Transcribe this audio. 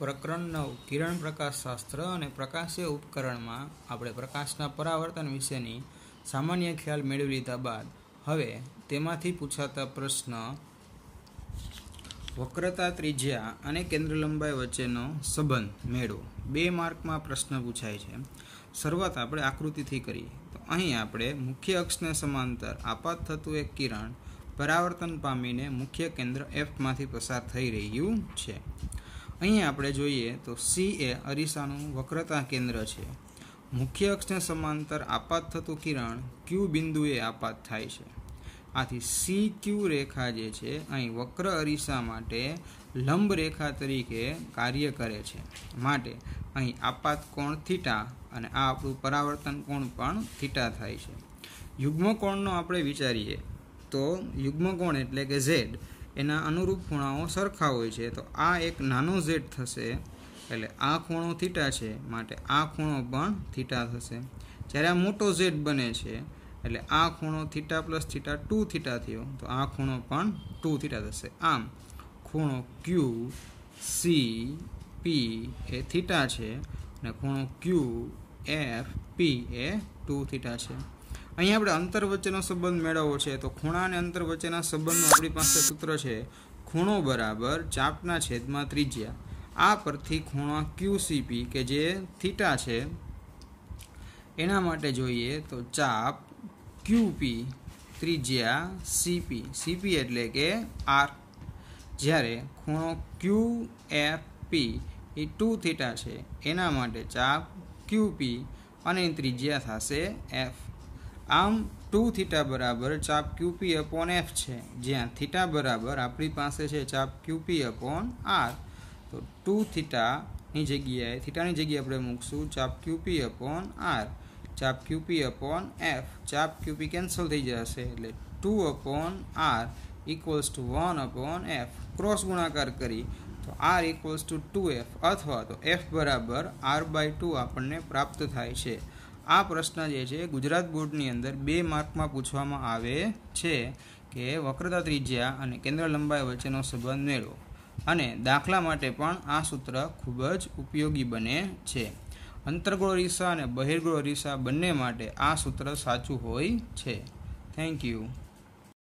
પ્રકરણ નવ કિરણ પ્રકાશ શાસ્ત્ર અને પ્રકાશીય ઉપકરણમાં આપણે પ્રકાશના પરાવર્તન વિશેની સામાન્ય ખ્યાલ મેળવી લીધા બાદ હવે તેમાંથી પૂછાતા પ્રશ્ન વક્રતા ત્રિજ્યા અને કેન્દ્રલંબાઈ વચ્ચેનો સંબંધ મેળવો બે માર્કમાં પ્રશ્ન પૂછાય છે શરૂઆત આપણે આકૃતિથી કરીએ તો અહીં આપણે મુખ્ય અક્ષને સમાંતર આપાત થતું એક કિરણ પરાવર્તન પામીને મુખ્ય કેન્દ્ર એફમાંથી પસાર થઈ રહ્યું છે અહીં આપણે જોઈએ તો સી એ અરીસાનું વક્રતા કેન્દ્ર છે મુખ્ય અક્ષને સમાંતર આપાત થતું કિરણ ક્યુ બિંદુએ આપાત થાય છે આથી સી ક્યુ રેખા જે છે અહીં વક્ર અરીસા માટે લંબ રેખા તરીકે કાર્ય કરે છે માટે અહીં આપાત કોણ થીટા અને આ આપણું પરાવર્તન કોણ પણ થીટા થાય છે યુગ્મકોણનો આપણે વિચારીએ તો યુગ્મકોણ એટલે કે ઝેડ એના અનુરૂપ ખૂણાઓ સરખા હોય છે તો આ એક નાનો ઝેડ થશે એટલે આ ખૂણો થીટા છે માટે આ ખૂણો પણ થીટા થશે જ્યારે આ મોટો ઝેડ બને છે એટલે આ ખૂણો theta plus theta two theta થયો તો આ ખૂણો પણ ટુ થીટા થશે આમ ખૂણો ક્યુ સી પી એ થીટા છે અને ખૂણો Q F P A two theta છે અહીંયા આપણે અંતર વચ્ચેનો સંબંધ મેળવવો છે તો ખૂણા અને અંતર વચ્ચેના સંબંધનું આપણી પાસે સૂત્ર છે ખૂણો બરાબર ચાપના છેદમાં ત્રિજ્યા આ પરથી ખૂણો ક્યુસીપી કે જે થીટા છે એના માટે જોઈએ તો ચાપ ક્યુપી ત્રિજ્યા સીપી સીપી એટલે કે આર જ્યારે ખૂણો Q F P A two theta છે એના માટે ચાપ ક્યુપી અને ત્રિજ્યા થશે એફ આમ ટુ થીટા બરાબર ચાપ ક્યુપી અપોન એફ છે જ્યાં થીટા બરાબર આપણી પાસે છે ચાપ ક્યુપી અપોન આર તો ટુ થીટાની જગ્યાએ થીટાની જગ્યાએ આપણે મૂકશું ચાપ ક્યુપી અપોન આર ચાપ ક્યુપી અપોન એફ ચાપ ક્યુપી કેન્સલ થઈ જશે એટલે two upon R equals to one upon F cross ગુણાકાર કરી તો R equals to two F અથવા તો એફ બરાબર આર બાય ટુ આપણને પ્રાપ્ત થાય છે આ પ્રશ્ન જે છે ગુજરાત બોર્ડની અંદર બે માર્કમાં પૂછવામાં આવે છે કે વક્રતા ત્રિજ્યા અને કેન્દ્ર લંબાઈ વચ્ચેનો સંબંધ મેળવો અને દાખલા માટે પણ આ સૂત્ર ખૂબ જ ઉપયોગી બને છે અંતર્ગોળ રીસા અને બહિર્ગોળ રીસા બંને માટે આ સૂત્ર સાચું હોય છે થેન્ક યુ